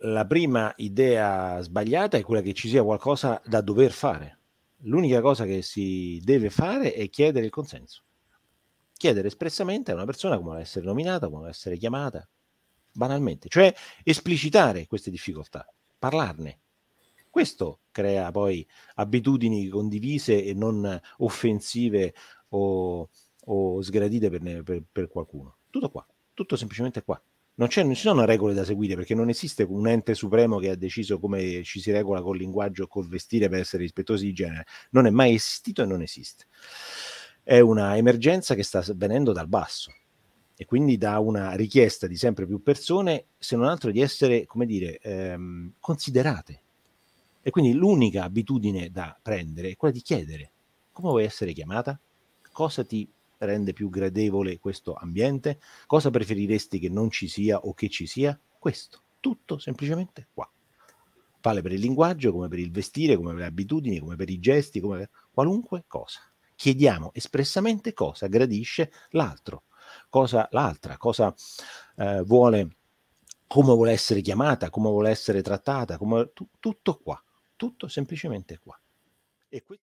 la prima idea sbagliata è quella che ci sia qualcosa da dover fare. L'unica cosa che si deve fare è chiedere il consenso. Chiedere espressamente a una persona come vuole essere nominata, come vuole essere chiamata, banalmente. Cioè esplicitare queste difficoltà, parlarne. Questo crea poi abitudini condivise e non offensive o, o sgradite per, per, per qualcuno. Tutto qua, tutto semplicemente qua non, non, ci sono regole da seguire perché non esiste un ente supremo che ha deciso come ci si regola col linguaggio o col vestire per essere rispettosi di genere. Non è mai esistito e non esiste. È una emergenza che sta venendo dal basso e quindi da una richiesta di sempre più persone, se non altro di essere, come dire, ehm, considerate. E quindi l'unica abitudine da prendere è quella di chiedere come vuoi essere chiamata, cosa ti rende più gradevole questo ambiente? Cosa preferiresti che non ci sia o che ci sia? Questo, tutto semplicemente qua. Vale per il linguaggio, come per il vestire, come per le abitudini, come per i gesti, come per qualunque cosa. Chiediamo espressamente cosa gradisce l'altro, cosa l'altra, cosa eh, vuole, come vuole essere chiamata, come vuole essere trattata, come, tutto qua, tutto semplicemente qua. E qui...